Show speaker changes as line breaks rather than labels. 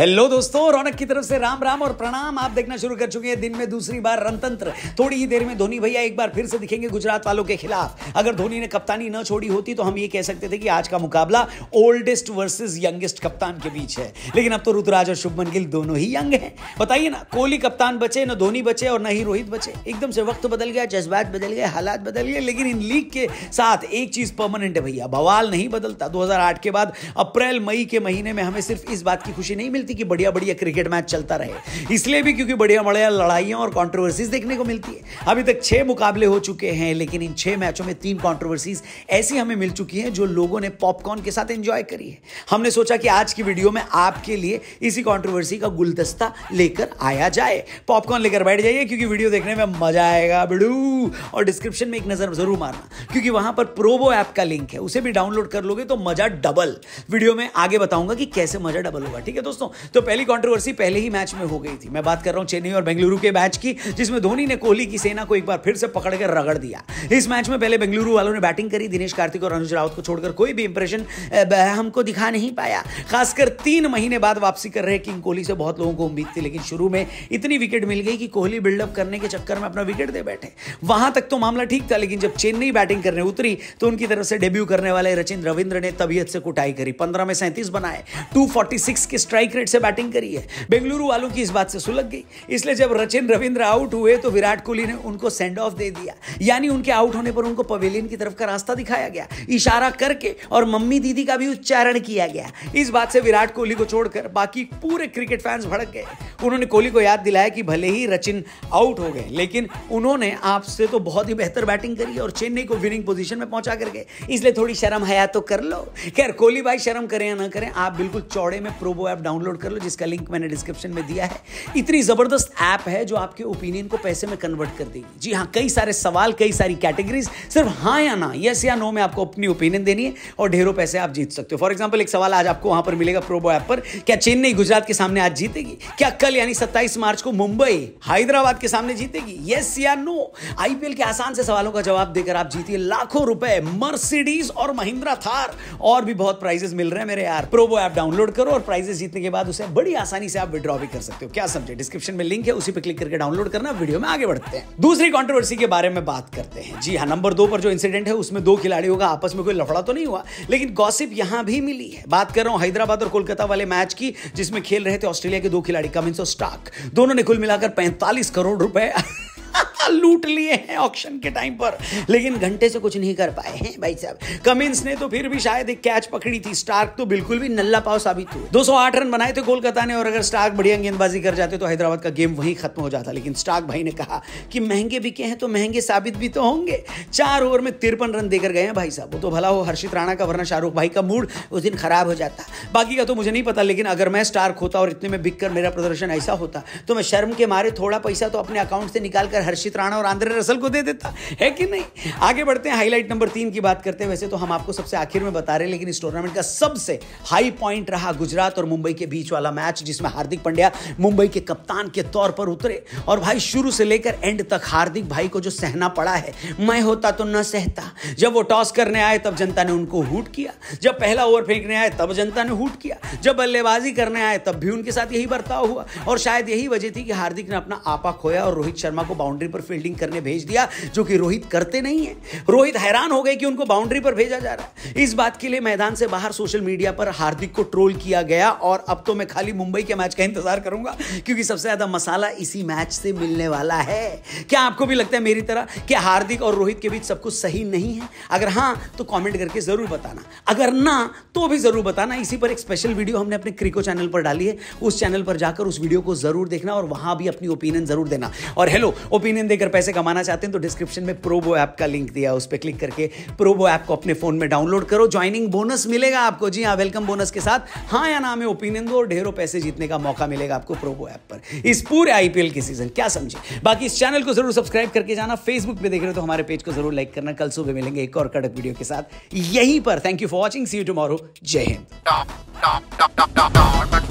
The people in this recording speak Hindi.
हेलो दोस्तों रौनक की तरफ से राम राम और प्रणाम आप देखना शुरू कर चुके हैं दिन में दूसरी बार रणतंत्र थोड़ी ही देर में धोनी भैया एक बार फिर से दिखेंगे गुजरात वालों के खिलाफ अगर धोनी ने कप्तानी न छोड़ी होती तो हम ये कह सकते थे कि आज का मुकाबला ओल्डेस्ट वर्सेस यंगेस्ट कप्तान के बीच है लेकिन अब तो ऋतुराज और शुभमन गिल दोनों ही यंग है बताइए ना कोहली कप्तान बचे न धोनी बचे और न ही रोहित बचे एकदम से वक्त बदल गया जज्बात बदल गए हालात बदल गए लेकिन इन लीग के साथ एक चीज परमानेंट है भैया बवाल नहीं बदलता दो के बाद अप्रैल मई के महीने में हमें सिर्फ इस बात की खुशी नहीं मिलती थी कि बढ़िया बढ़िया क्रिकेट मैच चलता रहे इसलिए भी क्योंकि बढ़िया बढ़िया लड़ाइयाँ और कॉन्ट्रोवर्सीज देखने को मिलती है अभी तक छः मुकाबले हो चुके हैं लेकिन इन छः मैचों में तीन कॉन्ट्रोवर्सीज ऐसी हमें मिल चुकी हैं जो लोगों ने पॉपकॉर्न के साथ एंजॉय करी है हमने सोचा कि आज की वीडियो में आपके लिए इसी कॉन्ट्रोवर्सी का गुलदस्ता लेकर आया जाए पॉपकॉर्न लेकर बैठ जाइए क्योंकि वीडियो देखने में मजा आएगा बिड़ू और डिस्क्रिप्शन में एक नज़र जरूर मारना क्योंकि वहां पर प्रोबो ऐप का लिंक है उसे भी डाउनलोड कर लोगे तो मजा डबल वीडियो में आगे बताऊंगा कि कैसे मजा डबल होगा ठीक है दोस्तों तो पहली कॉन्ट्रोवर्सी पहले ही मैच में हो गई थी मैं बात कर रहा हूँ चेन्नई और बेंगलुरु के मैच की जिसमें धोनी ने कोहली की सेना को एक बार फिर से पकड़ कर रगड़ दिया इस मैच में पहले बेंगलुरु वालों ने बैटिंग करी दिनेश कार्तिक और अनुज रावत को छोड़कर कोई भी इंप्रेशन हमको दिखा नहीं पाया खासकर तीन महीने बाद वापसी कर रहे किंग कोहली से बहुत लोगों को उम्मीद थी लेकिन शुरू में इतनी विकेट मिल गई कि कोहली बिल्डअप करने के चक्कर में अपना विकेट दे बैठे वहां तक तो मामला ठीक था लेकिन जब चेन्नई बैटिंग करने उतरी तो उनकी तरफ से डेब्यू करने वाले रचिन रविंद्र ने तबियत से कुटाई करी पंद्रह में सैंतीस बनाए टू के स्ट्राइक मिनट से बैटिंग करी है बेंगलुरु वालों की इस बात से सुलग गई इसलिए जब रचिन रविंद्र आउट हुए तो विराट कोहली ने उनको सेंड ऑफ दे दिया यानी उनके आउट होने पर उनको पवेलियन की तरफ का रास्ता दिखाया गया इशारा करके और मम्मी दीदी का भी उच्चारण किया गया इस बात से विराट कोहली को छोड़कर बाकी पूरे क्रिकेट फैंस भड़क गए उन्होंने कोहली को याद दिलाया कि भले ही रचिन आउट हो गए लेकिन उन्होंने आपसे तो बहुत ही बेहतर बैटिंग करी और चेन्नई को विनिंग पोजीशन में पहुंचा करके इसलिए थोड़ी शर्म हया तो कर लो खैर कोहली भाई शर्म करें या ना करें आप बिल्कुल चौड़े में प्रोबो ऐप डाउनलोड डाउनलोड कर लो जिसका लिंक मैंने डिस्क्रिप्शन में दिया है इतनी ज़बरदस्त ऐप है जो आपके ओपिनियन को पैसे में कन्वर्ट कर देगी जी हाँ कई सारे सवाल कई सारी कैटेगरीज सिर्फ हाँ या ना यस या नो में आपको अपनी ओपिनियन देनी है और ढेरों पैसे आप जीत सकते हो फॉर एग्जाम्पल एक सवाल आज आपको वहां पर मिलेगा प्रोबो ऐप पर क्या चेन्नई गुजरात के सामने आज जीतेगी क्या कल यानी सत्ताईस मार्च को मुंबई हैदराबाद के सामने जीतेगी यस या नो आईपीएल के आसान से सवालों का जवाब देकर आप जीतिए लाखों रुपए मर्सिडीज और महिंद्रा थार और भी बहुत प्राइजेस मिल रहे हैं मेरे यार प्रोबो ऐप डाउनलोड करो और प्राइजेस जीतने के बाद बाद उसे बड़ी आसानी से आप विड्रॉ भी कर सकते हो क्या समझे डिस्क्रिप्शन में लिंक है उसी पर क्लिक करके डाउनलोड करना वीडियो में आगे बढ़ते हैं दूसरी कॉन्ट्रोवर्सी के बारे में बात करते हैं जी हाँ नंबर दो पर जो इंसिडेंट है उसमें दो खिलाड़ियों का आपस में कोई लफड़ा तो नहीं हुआ लेकिन गॉसिप यहां भी मिली है बात कर रहा हूं हैदराबाद और कोलकाता वाले मैच की जिसमें खेल रहे थे ऑस्ट्रेलिया के दो खिलाड़ी कमिंस और स्टार्क दोनों ने कुल मिलाकर पैंतालीस करोड़ रुपए लूट लिए हैं ऑक्शन के टाइम पर लेकिन घंटे से कुछ नहीं कर पाए हैं भाई साहब कमिंस ने तो फिर भी शायद एक कैच पकड़ी थी स्टार्क तो बिल्कुल भी नल्ला पाव साबित हुए 208 रन बनाए थे कोलकाता ने और अगर स्टार्क बढ़िया गेंदबाजी कर जाते तो हैदराबाद का गेम वही खत्म हो जाता लेकिन स्टार्क भाई ने कहा कि महंगे बिके हैं तो महंगे साबित भी तो होंगे चार ओवर में तिरपन रन देकर गए हैं भाई साहब वो तो भला हो हर्षित राणा का वरना शाहरुख भाई का मूड उस दिन खराब हो जाता बाकी का तो मुझे नहीं पता लेकिन अगर मैं स्टार्क होता और इतने में बिक मेरा प्रदर्शन ऐसा होता तो मैं शर्म के मारे थोड़ा पैसा तो अपने अकाउंट से निकालकर हर्षित राणा और आंद्रे रसल को दे देता है कि नहीं आगे बढ़ते हैं हाईलाइट नंबर तीन की बात करते हैं वैसे तो हम आपको सबसे आखिर में बता रहे हैं लेकिन इस टूर्नामेंट का सबसे हाई पॉइंट रहा गुजरात और मुंबई के बीच वाला मैच जिसमें हार्दिक पंड्या मुंबई के कप्तान के तौर पर उतरे और भाई शुरू से लेकर एंड तक हार्दिक भाई को जो सहना पड़ा है मैं होता तो न सहता जब वो टॉस करने आए तब जनता ने उनको हुट किया जब पहला ओवर फेंकने आए तब जनता ने हुट किया जब बल्लेबाजी करने आए तब भी उनके साथ यही बर्ताव हुआ और शायद यही वजह थी कि हार्दिक ने अपना आपा खोया और रोहित शर्मा को बाउंड्री पर पर फील्डिंग करने भेज दिया जो कि रोहित करते नहीं है रोहित हैरान हो गए कि उनको बाउंड्री पर भेजा जा रहा है इस बात के लिए मैदान से बाहर सोशल मीडिया पर हार्दिक को ट्रोल किया गया और अब तो मैं खाली मुंबई के मैच का इंतजार करूंगा क्योंकि सबसे ज्यादा मसाला इसी मैच से मिलने वाला है क्या आपको भी लगता है मेरी तरह कि हार्दिक और रोहित के बीच सब कुछ सही नहीं है अगर हाँ तो कॉमेंट करके जरूर बताना अगर ना तो भी जरूर बताना इसी पर एक स्पेशल वीडियो हमने अपने क्रिको चैनल पर डाली है उस चैनल पर जाकर उस वीडियो को जरूर देखना और वहां भी अपनी ओपिनियन जरूर देना और हेलो ओपिनियन देकर पैसे कमाना चाहते हैं तो डिस्क्रिप्शन में प्रोबो ऐप का लिंक दिया उस पर क्लिक करके प्रोबो ऐप को अपने फोन में डाउनलोड करो ज्वाइनिंग बोनस मिलेगा आपको जी हाँ वेलकम बोनस के साथ हाँ या नाम है ओपिनियन दो और ढेरों पैसे जीतने का मौका मिलेगा आपको प्रोबो ऐप पर इस पूरे आईपीएल के सीजन क्या समझे बाकी इस चैनल को जरूर सब्सक्राइब करके जाना फेसबुक पर देख रहे हो तो हमारे पेज को जरूर लाइक करना कल सुबह मिलेंगे एक और कड़क वीडियो के साथ यहीं पर thank you for watching see you tomorrow जय हिंद